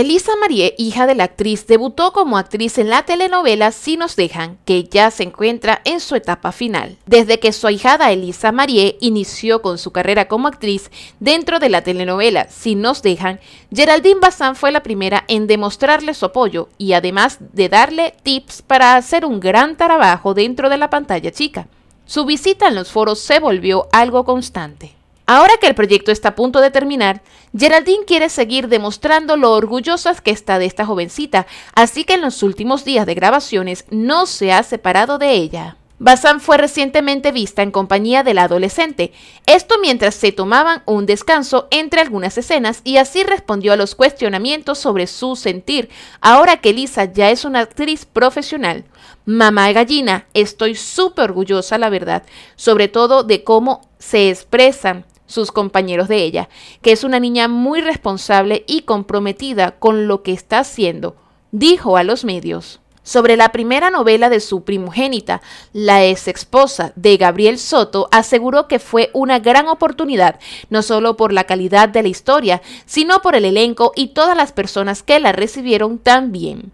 Elisa Marie, hija de la actriz, debutó como actriz en la telenovela Si nos dejan, que ya se encuentra en su etapa final. Desde que su ahijada Elisa Marie inició con su carrera como actriz dentro de la telenovela Si nos dejan, Geraldine Bazán fue la primera en demostrarle su apoyo y además de darle tips para hacer un gran trabajo dentro de la pantalla chica. Su visita en los foros se volvió algo constante. Ahora que el proyecto está a punto de terminar, Geraldine quiere seguir demostrando lo orgullosa que está de esta jovencita, así que en los últimos días de grabaciones no se ha separado de ella. Bazán fue recientemente vista en compañía de la adolescente, esto mientras se tomaban un descanso entre algunas escenas y así respondió a los cuestionamientos sobre su sentir, ahora que Lisa ya es una actriz profesional. Mamá gallina, estoy súper orgullosa, la verdad, sobre todo de cómo se expresan sus compañeros de ella, que es una niña muy responsable y comprometida con lo que está haciendo, dijo a los medios. Sobre la primera novela de su primogénita, la ex esposa de Gabriel Soto aseguró que fue una gran oportunidad, no solo por la calidad de la historia, sino por el elenco y todas las personas que la recibieron tan bien.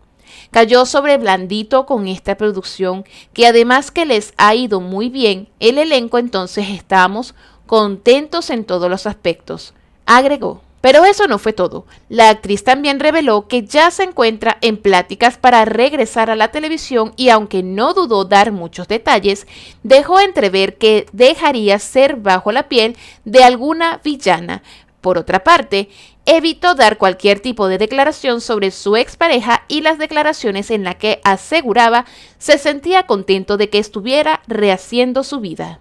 Cayó sobre blandito con esta producción, que además que les ha ido muy bien, el elenco entonces estamos contentos en todos los aspectos, agregó. Pero eso no fue todo. La actriz también reveló que ya se encuentra en pláticas para regresar a la televisión y aunque no dudó dar muchos detalles, dejó entrever que dejaría ser bajo la piel de alguna villana. Por otra parte, evitó dar cualquier tipo de declaración sobre su expareja y las declaraciones en las que aseguraba se sentía contento de que estuviera rehaciendo su vida.